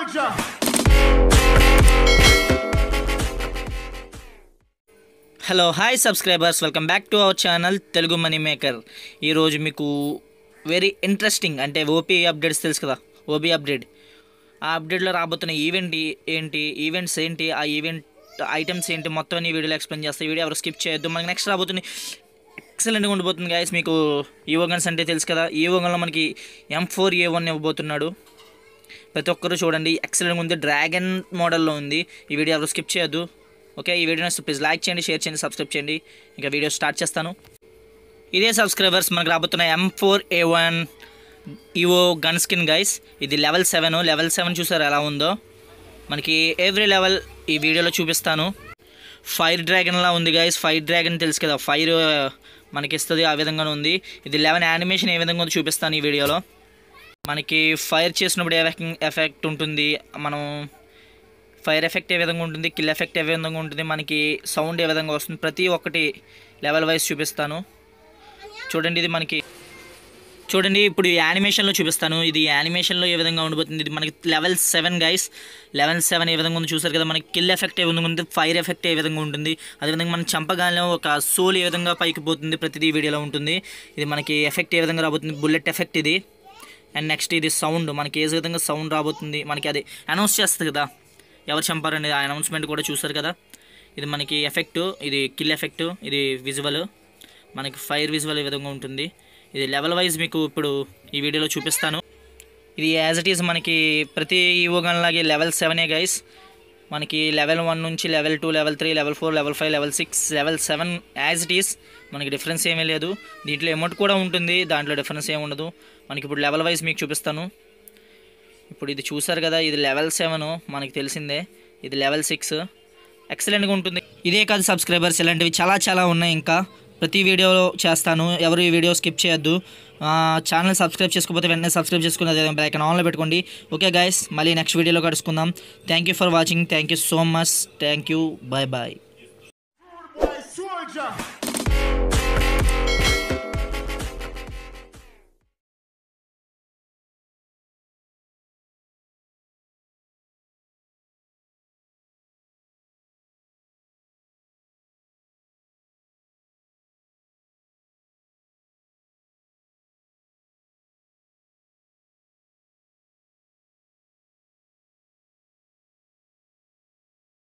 Georgia. Hello hi subscribers welcome back to our channel Telugu money maker ఈరోజు మీకు very interesting అంటే OP updates తెలుసు కదా ఓపీ అప్డేట్ ఆ అప్డేట్లో రాబోతున్న ఈవెంట్ ఏంటి ఈవెంట్స్ ఏంటి ఆ ఈవెంట్ ఐటమ్స్ ఏంటి మొత్తం అన్ని వీడియోలో ఎక్స్ప్లెయిన్ చేస్తాయి వీడియో ఎవరు స్కిప్ చేయొద్దు మనకి నెక్స్ట్ రాబోతుంది ఎక్సలెంట్గా ఉండిపోతుంది గాయస్ మీకు ఈవో గన్స్ అంటే తెలుసు కదా ఈవో గన్లో మనకి ఎం ఫోర్ ఏ వన్ ఇవ్వబోతున్నాడు ప్రతి ఒక్కరూ చూడండి ఎక్సలెంట్గా ఉంది డ్రాగన్ మోడల్లో ఉంది ఈ వీడియో ఎవరు స్కిప్ చేయొద్దు ఓకే ఈ వీడియో ప్లీజ్ లైక్ చేయండి షేర్ చేయండి సబ్స్క్రైబ్ చేయండి ఇంకా వీడియో స్టార్ట్ చేస్తాను ఇదే సబ్స్క్రైబర్స్ మనకు రాబోతున్న M four A one EVO gun skin guys ఇది లెవెల్ సెవెన్ లెవెల్ సెవెన్ చూసారు ఎలా ఉందో మనకి ఎవ్రీ లెవెల్ ఈ వీడియోలో చూపిస్తాను ఫైర్ డ్రాగన్లా ఉంది గైస్ ఫైర్ డ్రాగన్ తెలుసు కదా ఫైర్ uh, మనకి ఇస్తుంది ఆ విధంగానే ఉంది ఇది లెవెన్ యానిమేషన్ ఏ విధంగా చూపిస్తాను ఈ వీడియోలో మనకి ఫైర్ చేసినప్పుడు ఏ ఎఫెక్ట్ ఉంటుంది మనం ఫైర్ ఎఫెక్ట్ ఏ విధంగా ఉంటుంది కిల్ ఎఫెక్ట్ ఏ విధంగా ఉంటుంది మనకి సౌండ్ ఏ విధంగా వస్తుంది ప్రతి ఒక్కటి లెవెల్ వైజ్ చూపిస్తాను చూడండి ఇది మనకి చూడండి ఇప్పుడు యానిమేషన్లో చూపిస్తాను ఇది యానిమేషన్లో ఏ విధంగా ఉండిపోతుంది ఇది మనకి level seven guys level seven ఏ విధంగా ఉంది చూసారు కదా మనకి కిల్ ఎఫెక్ట్ ఏ విధంగా ఉంది ఫైర్ ఎఫెక్ట్ ఏ విధంగా ఉంటుంది అదేవిధంగా మనం చంపగానే ఒక సోల్ ఏ విధంగా పైకి పోతుంది ప్రతిదీ వీడియోలో ఉంటుంది ఇది మనకి ఎఫెక్ట్ ఏ విధంగా రాబోతుంది బుల్లెట్ ఎఫెక్ట్ ఇది అండ్ నెక్స్ట్ ఇది సౌండ్ మనకి ఏ విధంగా సౌండ్ రాబోతుంది మనకి అది అనౌన్స్ చేస్తుంది కదా ఎవరు చంపారనేది ఆ అనౌన్స్మెంట్ కూడా చూసారు కదా ఇది మనకి ఎఫెక్ట్ ఇది కిల్ ఎఫెక్ట్ ఇది విజువల్ మనకి ఫైర్ విజువల్ ఈ విధంగా ఉంటుంది ఇది లెవెల్ వైజ్ మీకు ఇప్పుడు ఈ వీడియోలో చూపిస్తాను ఇది యాజ్ ఇట్ ఈజ్ మనకి ప్రతి లాగే లెవెల్ సెవెనే గైస్ మనకి లెవెల్ వన్ నుంచి level two level three level four level five level six level seven as it is మనకి డిఫరెన్స్ ఏమీ లేదు దీంట్లో అమౌంట్ కూడా ఉంటుంది దాంట్లో డిఫరెన్స్ ఏమి ఉండదు మనకి ఇప్పుడు లెవెల్ వైజ్ మీకు చూపిస్తాను ఇప్పుడు ఇది చూసారు కదా ఇది లెవెల్ సెవెన్ మనకి తెలిసిందే ఇది లెవెల్ సిక్స్ ఎక్సలెంట్గా ఉంటుంది ఇదే కాదు సబ్స్క్రైబర్స్ ఇలాంటివి చాలా చాలా ఉన్నాయి ఇంకా ప్రతి వీడియోలో చేస్తాను ఎవరు ఈ వీడియో స్కిప్ చేయొద్దు ఛానల్ సబ్స్క్రైబ్ చేసుకోకపోతే వెంటనే సబ్స్క్రైబ్ చేసుకున్న బ్యాక్ అండ్ ఆన్లో పెట్టుకోండి ఓకే గైస్ మళ్ళీ నెక్స్ట్ వీడియోలో కడుచుకుందాం thank for watching thank so much thank bye bye